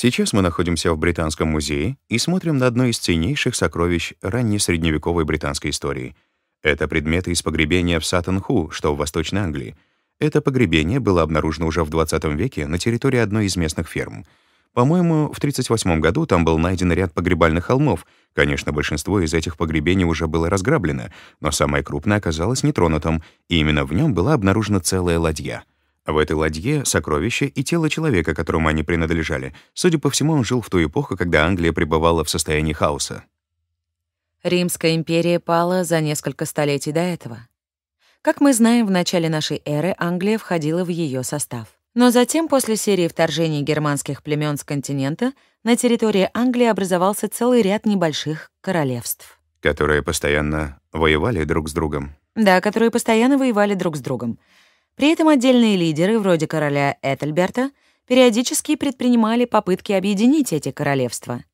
Сейчас мы находимся в Британском музее и смотрим на одно из ценнейших сокровищ раннесредневековой британской истории. Это предметы из погребения в Саттон-Ху, что в Восточной Англии. Это погребение было обнаружено уже в 20 веке на территории одной из местных ферм. По-моему, в 1938 году там был найден ряд погребальных холмов. Конечно, большинство из этих погребений уже было разграблено, но самое крупное оказалось нетронутым, и именно в нем была обнаружена целая ладья — в этой ладье — сокровища и тело человека, которому они принадлежали. Судя по всему, он жил в ту эпоху, когда Англия пребывала в состоянии хаоса. Римская империя пала за несколько столетий до этого. Как мы знаем, в начале нашей эры Англия входила в ее состав. Но затем, после серии вторжений германских племен с континента, на территории Англии образовался целый ряд небольших королевств. Которые постоянно воевали друг с другом. Да, которые постоянно воевали друг с другом. При этом отдельные лидеры, вроде короля Этельберта, периодически предпринимали попытки объединить эти королевства.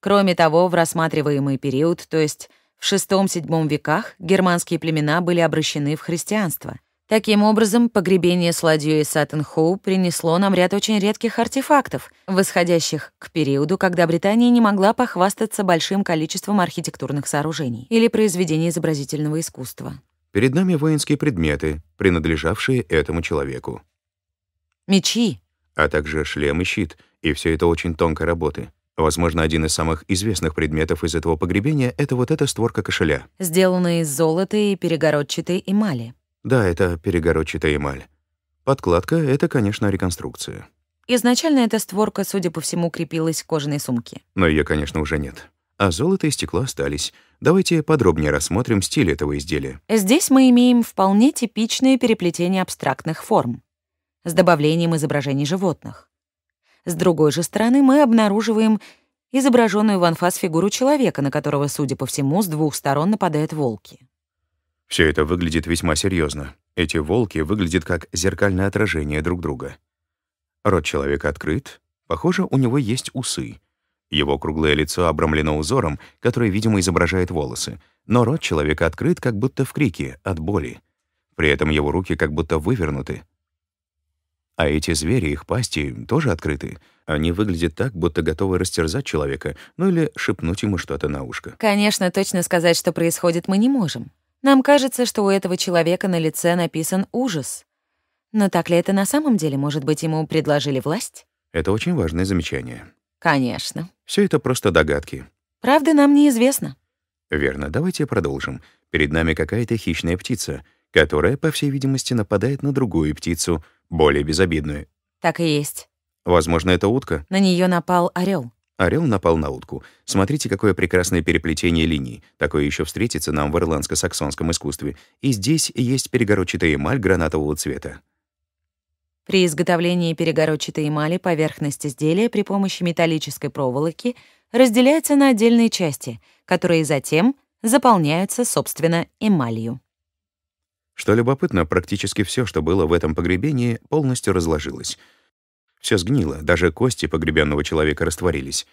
Кроме того, в рассматриваемый период, то есть в VI-VII веках, германские племена были обращены в христианство. Таким образом, погребение с ладьей Саттенхоу принесло нам ряд очень редких артефактов, восходящих к периоду, когда Британия не могла похвастаться большим количеством архитектурных сооружений или произведений изобразительного искусства. Перед нами воинские предметы, принадлежавшие этому человеку. Мечи. А также шлем и щит, и все это очень тонкой работы. Возможно, один из самых известных предметов из этого погребения — это вот эта створка кошеля. Сделанная из золота и перегородчатой эмали. Да, это перегородчатая эмаль. Подкладка — это, конечно, реконструкция. Изначально эта створка, судя по всему, крепилась к кожаной сумке. Но ее, конечно, уже нет а золото и стекло остались. Давайте подробнее рассмотрим стиль этого изделия. Здесь мы имеем вполне типичное переплетение абстрактных форм с добавлением изображений животных. С другой же стороны, мы обнаруживаем изображенную в анфас фигуру человека, на которого, судя по всему, с двух сторон нападают волки. Все это выглядит весьма серьезно. Эти волки выглядят как зеркальное отражение друг друга. Рот человека открыт, похоже, у него есть усы. Его круглое лицо обрамлено узором, который, видимо, изображает волосы, но рот человека открыт, как будто в крике, от боли. При этом его руки как будто вывернуты. А эти звери, их пасти, тоже открыты. Они выглядят так, будто готовы растерзать человека, ну или шепнуть ему что-то на ушко. Конечно, точно сказать, что происходит, мы не можем. Нам кажется, что у этого человека на лице написан ужас. Но так ли это на самом деле? Может быть, ему предложили власть? Это очень важное замечание. Конечно. Все это просто догадки. Правда нам неизвестно. Верно, давайте продолжим. Перед нами какая-то хищная птица, которая, по всей видимости, нападает на другую птицу, более безобидную. Так и есть. Возможно, это утка. На нее напал орел. Орел напал на утку. Смотрите, какое прекрасное переплетение линий. Такое еще встретится нам в ирландско-саксонском искусстве. И здесь есть перегородчатая эмаль гранатового цвета. При изготовлении перегородчатой эмали поверхность изделия при помощи металлической проволоки разделяется на отдельные части, которые затем заполняются, собственно, эмалью. Что любопытно, практически все, что было в этом погребении, полностью разложилось. Все сгнило, даже кости погребенного человека растворились.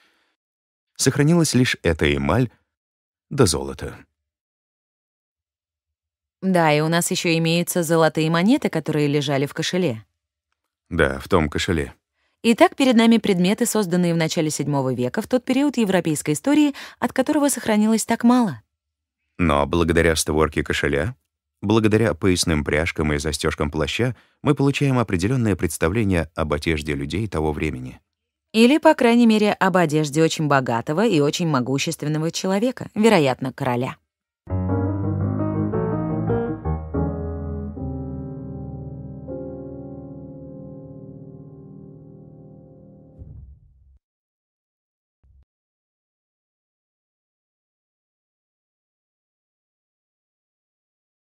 Сохранилась лишь эта эмаль да золота. Да, и у нас еще имеются золотые монеты, которые лежали в кошеле. Да, в том кошеле. Итак, перед нами предметы, созданные в начале VII века, в тот период европейской истории, от которого сохранилось так мало. Но благодаря створке кошеля, благодаря поясным пряжкам и застежкам плаща, мы получаем определенное представление об одежде людей того времени. Или, по крайней мере, об одежде очень богатого и очень могущественного человека, вероятно, короля.